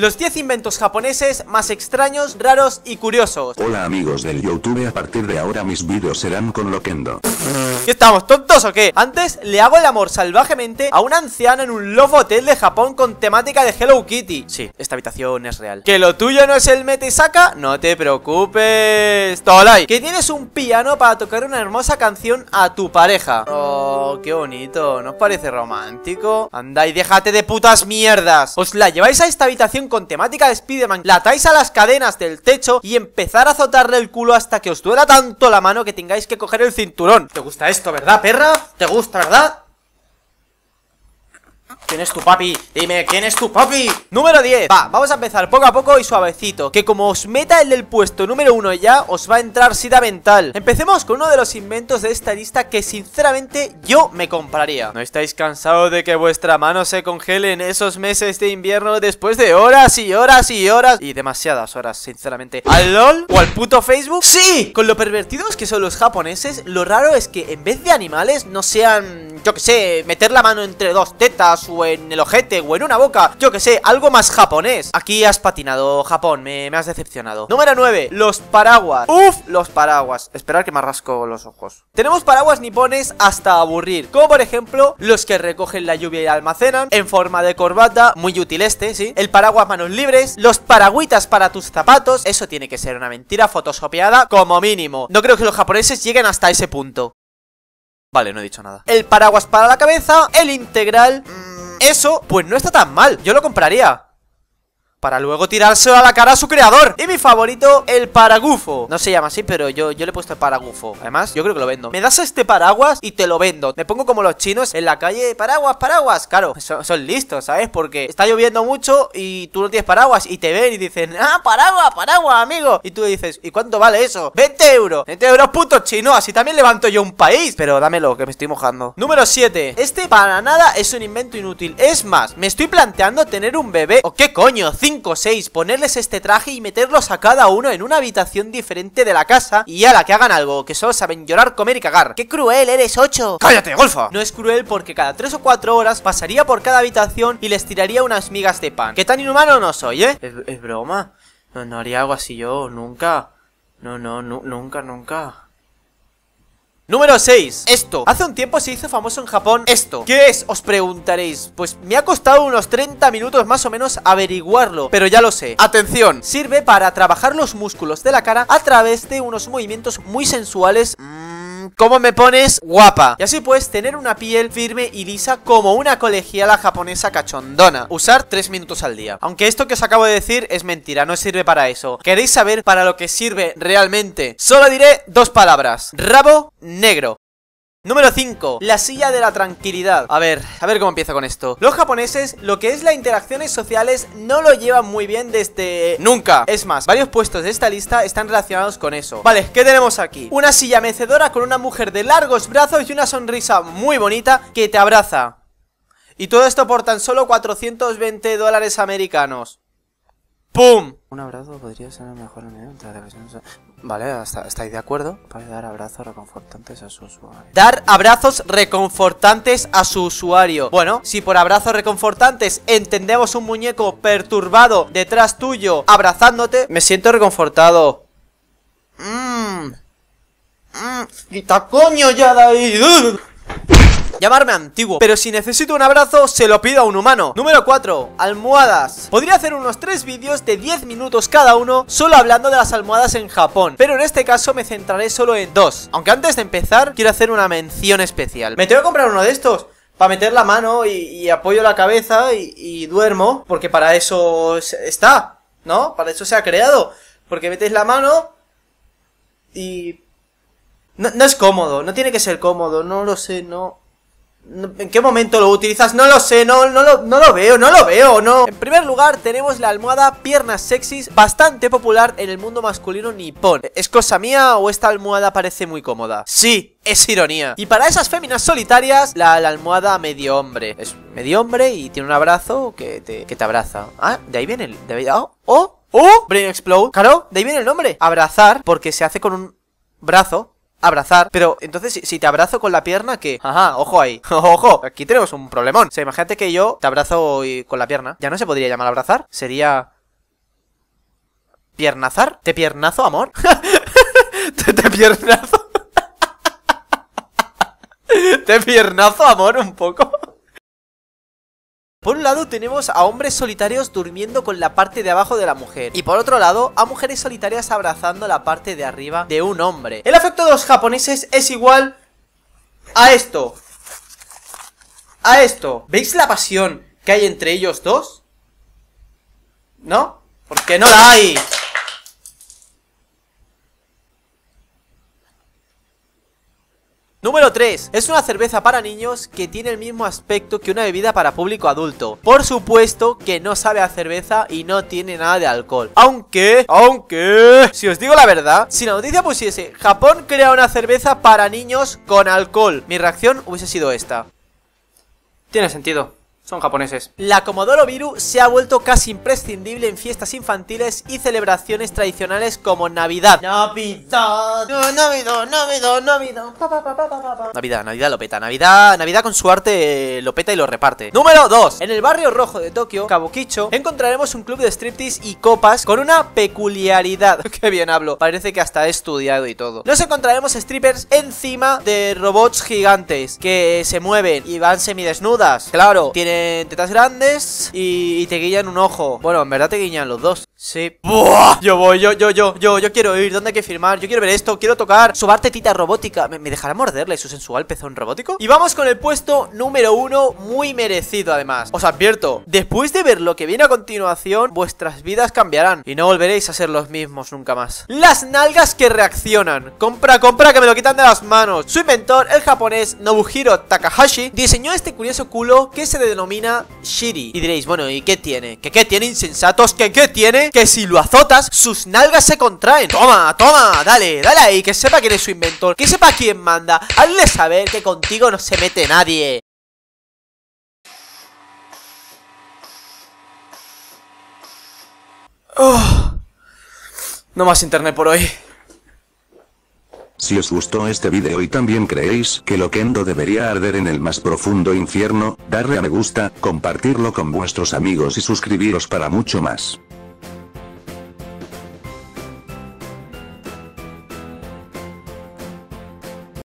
Los 10 inventos japoneses más extraños, raros y curiosos. Hola amigos del YouTube, a partir de ahora mis vídeos serán con Loquendo. ¿Qué estamos, tontos o qué? Antes le hago el amor salvajemente a una anciana en un love hotel de Japón con temática de Hello Kitty. Sí, esta habitación es real. ¿Que lo tuyo no es el mete saca? No te preocupes. Tolai, que tienes un piano para tocar una hermosa canción a tu pareja. Oh, qué bonito. ¿No os parece romántico? Anda y déjate de putas mierdas. Os la lleváis a esta habitación con temática de Spiderman Latáis a las cadenas del techo y empezar a azotarle el culo hasta que os duela tanto la mano que tengáis que coger el cinturón. ¿Te gusta esto, verdad, perra? ¿Te gusta, verdad? ¿Quién es tu papi? Dime, ¿quién es tu papi? Número 10 Va, vamos a empezar poco a poco y suavecito Que como os meta el del puesto número 1 ya Os va a entrar sida mental Empecemos con uno de los inventos de esta lista Que sinceramente yo me compraría ¿No estáis cansados de que vuestra mano se congele en esos meses de invierno Después de horas y horas y horas Y demasiadas horas, sinceramente ¿Al LOL? ¿O al puto Facebook? ¡Sí! Con lo pervertidos que son los japoneses Lo raro es que en vez de animales no sean, yo que sé Meter la mano entre dos tetas o en el ojete o en una boca. Yo que sé, algo más japonés. Aquí has patinado, Japón. Me, has decepcionado. Número 9. Los paraguas. Uf, los paraguas. Esperar que me rasco los ojos. Tenemos paraguas nipones hasta aburrir. Como por ejemplo, los que recogen la lluvia y almacenan. En forma de corbata. Muy útil este, sí. El paraguas manos libres. Los paraguitas para tus zapatos. Eso tiene que ser una mentira fotosopeada como mínimo. No creo que los japoneses lleguen hasta ese punto. Vale, no he dicho nada. El paraguas para la cabeza, el integral... Mmm eso, pues no está tan mal. Yo lo compraría para luego tirarse a la cara a su creador Y mi favorito, el paragufo No se llama así, pero yo, yo le he puesto el paragufo Además, yo creo que lo vendo Me das este paraguas y te lo vendo Me pongo como los chinos en la calle Paraguas, paraguas Claro, son, listos, ¿sabes? Porque está lloviendo mucho y tú no tienes paraguas Y te ven y dicen Ah, paraguas, paraguas, amigo Y tú dices ¿Y cuánto vale eso? 20 euros 20 euros, puto chino Así también levanto yo un país Pero dámelo, que me estoy mojando Número 7 Este para nada es un invento inútil Es más, me estoy planteando tener un bebé ¿O qué coño? 5 6, ponerles este traje y meterlos a cada uno en una habitación diferente de la casa y a la que hagan algo, que solo saben llorar, comer y cagar. ¡Qué cruel eres, 8! ¡Cállate, golfa! No es cruel porque cada 3 o 4 horas pasaría por cada habitación y les tiraría unas migas de pan. ¡Qué tan inhumano no soy, eh! Es, broma. No, no haría algo así yo, nunca. No, no, nunca, nunca. Número 6. Esto. Hace un tiempo se hizo famoso en Japón esto. ¿Qué es? Os preguntaréis. Pues me ha costado unos 30 minutos más o menos averiguarlo, pero ya lo sé. Atención. Sirve para trabajar los músculos de la cara a través de unos movimientos muy sensuales. Mm. Mm, ¿Cómo me pones guapa? Y así puedes tener una piel firme y lisa como una colegiala japonesa cachondona. Usar 3 minutos al día. Aunque esto que os acabo de decir es mentira, no sirve para eso. ¿Queréis saber para lo que sirve realmente? Solo diré dos palabras. Rabo negro. Número 5. La silla de la tranquilidad. A ver, a ver cómo empieza con esto. Los japoneses, lo que es las interacciones sociales, no lo llevan muy bien desde... Nunca. Es más, varios puestos de esta lista están relacionados con eso. Vale, ¿qué tenemos aquí? Una silla mecedora con una mujer de largos brazos y una sonrisa muy bonita que te abraza. Y todo esto por tan solo 420 dólares americanos. ¡Pum! Un abrazo podría ser mejor Vale, estáis de acuerdo para dar abrazos reconfortantes a su usuario. Dar abrazos reconfortantes a su usuario. Bueno, si por abrazos reconfortantes entendemos un muñeco perturbado detrás tuyo abrazándote, me siento reconfortado. Mmm. Mmm. Quita coño ya de ahí. Llamarme antiguo, pero si necesito un abrazo, se lo pido a un humano. Número 4. Almohadas. Podría hacer unos 3 vídeos de 10 minutos cada uno solo hablando de las almohadas en Japón, pero en este caso me centraré solo en dos. Aunque antes de empezar, quiero hacer una mención especial. Me tengo que comprar uno de estos para meter la mano y, apoyo la cabeza y, duermo, porque para eso está, ¿no? Para eso se ha creado. Porque metes la mano y... no es cómodo, no tiene que ser cómodo, no lo sé, no... ¿En qué momento lo utilizas? No lo sé, no, lo, veo, no lo veo, no En primer lugar tenemos la almohada piernas sexys Bastante popular en el mundo masculino nipón ¿Es cosa mía o esta almohada parece muy cómoda? Sí, es ironía Y para esas féminas solitarias, la, almohada medio hombre Es medio hombre y tiene un abrazo que te, abraza Ah, de ahí viene el... De ahí, oh, oh, oh, Brain Explode Claro, de ahí viene el nombre Abrazar, porque se hace con un brazo abrazar. Pero entonces, si te abrazo con la pierna, ¿qué? Ajá, ojo ahí. ojo, aquí tenemos un problemón. O sea, imagínate que yo te abrazo con la pierna. Ya no se podría llamar abrazar. Sería. ¿Piernazar? ¿Te piernazo, amor? ¿Te, piernazo? ¿Te piernazo, amor, un poco? Por un lado tenemos a hombres solitarios durmiendo con la parte de abajo de la mujer y por otro lado a mujeres solitarias abrazando la parte de arriba de un hombre. El afecto de los japoneses es igual a esto. A esto. ¿Veis la pasión que hay entre ellos dos? ¿No? Porque no la hay. Número 3. Es una cerveza para niños que tiene el mismo aspecto que una bebida para público adulto. Por supuesto que no sabe a cerveza y no tiene nada de alcohol. Aunque, aunque, si os digo la verdad, si la noticia pusiese Japón crea una cerveza para niños con alcohol, mi reacción hubiese sido esta. Tiene sentido son japoneses. La Comodoro Viru se ha vuelto casi imprescindible en fiestas infantiles y celebraciones tradicionales como Navidad. Navidad, Navidad, Navidad, Navidad. Navidad, Navidad lo peta. Navidad, Navidad con su arte eh, lo peta y lo reparte. Número 2. En el barrio rojo de Tokio, Kabukicho, encontraremos un club de striptease y copas con una peculiaridad. Qué bien hablo. Parece que hasta he estudiado y todo. Nos encontraremos strippers encima de robots gigantes que se mueven y van semidesnudas. Claro, tienen tetas grandes y, y te guiñan un ojo. Bueno, en verdad te guiñan los dos. Sí. Yo voy, yo, yo, yo, yo, yo quiero ir. ¿Dónde hay que firmar? Yo quiero ver esto, quiero tocar. su tita robótica. ¿Me, dejará morderle su sensual pezón robótico? Y vamos con el puesto número uno, muy merecido además. Os advierto, después de ver lo que viene a continuación, vuestras vidas cambiarán y no volveréis a ser los mismos nunca más. Las nalgas que reaccionan. Compra, compra, que me lo quitan de las manos. Su inventor, el japonés Nobuhiro Takahashi, diseñó este curioso culo que se denomina Shiri. Y diréis, bueno, ¿y qué tiene? ¿Que qué tiene, insensatos? ¿Que qué tiene? que si lo azotas, sus nalgas se contraen. Toma, toma, dale, dale ahí, que sepa quién es su inventor, que sepa quién manda. Hazle saber que contigo no se mete nadie. Oh. no más internet por hoy. Si os gustó este vídeo y también creéis que Loquendo debería arder en el más profundo infierno, darle a me gusta, compartirlo con vuestros amigos y suscribiros para mucho más.